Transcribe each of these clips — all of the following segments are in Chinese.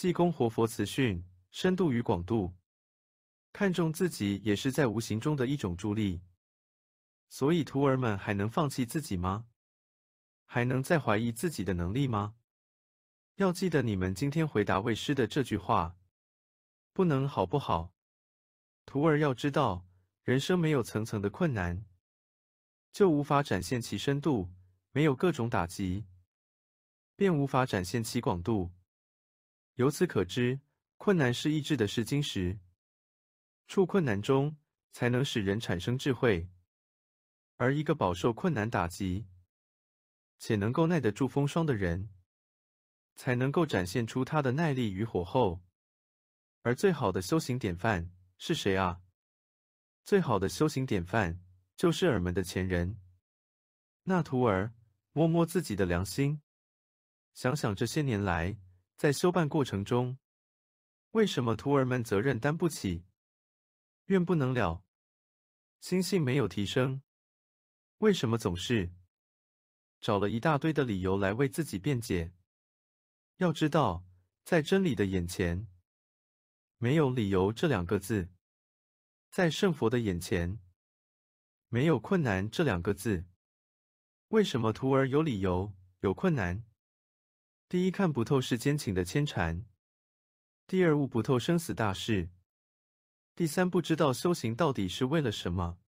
济公活佛慈训：深度与广度，看重自己也是在无形中的一种助力。所以，徒儿们还能放弃自己吗？还能再怀疑自己的能力吗？要记得，你们今天回答为师的这句话，不能好不好？徒儿要知道，人生没有层层的困难，就无法展现其深度；没有各种打击，便无法展现其广度。由此可知，困难是意志的试金石，处困难中才能使人产生智慧。而一个饱受困难打击且能够耐得住风霜的人，才能够展现出他的耐力与火候。而最好的修行典范是谁啊？最好的修行典范就是尔门的前人。那徒儿，摸摸自己的良心，想想这些年来。在修办过程中，为什么徒儿们责任担不起？怨不能了，心性没有提升，为什么总是找了一大堆的理由来为自己辩解？要知道，在真理的眼前，没有理由这两个字；在圣佛的眼前，没有困难这两个字。为什么徒儿有理由、有困难？第一，看不透世间情的牵缠；第二，悟不透生死大事；第三，不知道修行到底是为了什么。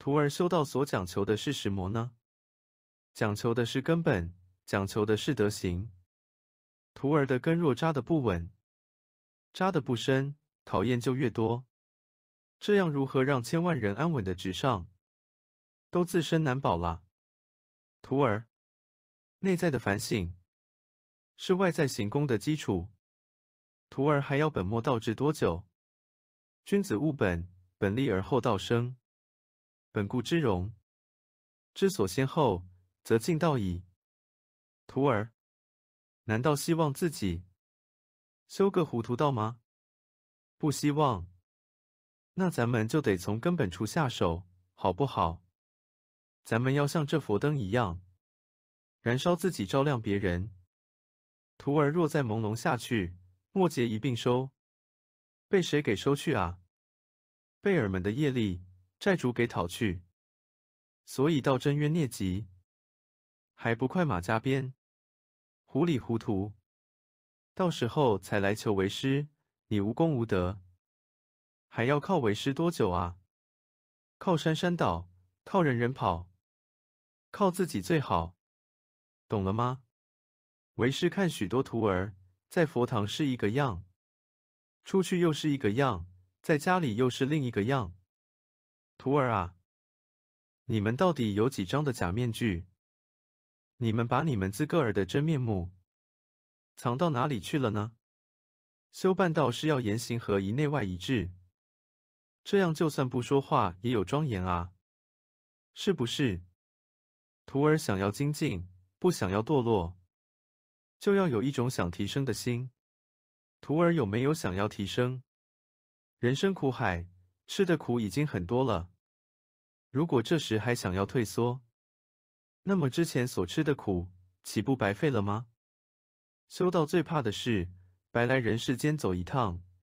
徒儿修道所讲求的是什么呢？讲求的是根本，讲求的是德行。徒儿的根若扎得不稳，扎得不深，讨厌就越多。这样如何让千万人安稳的直上？都自身难保了。徒儿，内在的反省。是外在行功的基础，徒儿还要本末倒置多久？君子务本，本立而后道生，本固之容，知所先后，则近道矣。徒儿，难道希望自己修个糊涂道吗？不希望，那咱们就得从根本处下手，好不好？咱们要像这佛灯一样，燃烧自己，照亮别人。徒儿若再朦胧下去，末节一并收。被谁给收去啊？贝尔们的业力，债主给讨去。所以到真月涅集，还不快马加鞭，糊里糊涂，到时候才来求为师。你无功无德，还要靠为师多久啊？靠山山倒，靠人人跑，靠自己最好。懂了吗？为师看许多徒儿在佛堂是一个样，出去又是一个样，在家里又是另一个样。徒儿啊，你们到底有几张的假面具？你们把你们自个儿的真面目藏到哪里去了呢？修半道是要言行合一，内外一致，这样就算不说话也有庄严啊，是不是？徒儿想要精进，不想要堕落。就要有一种想提升的心，徒儿有没有想要提升？人生苦海，吃的苦已经很多了，如果这时还想要退缩，那么之前所吃的苦岂不白费了吗？修道最怕的是白来人世间走一趟。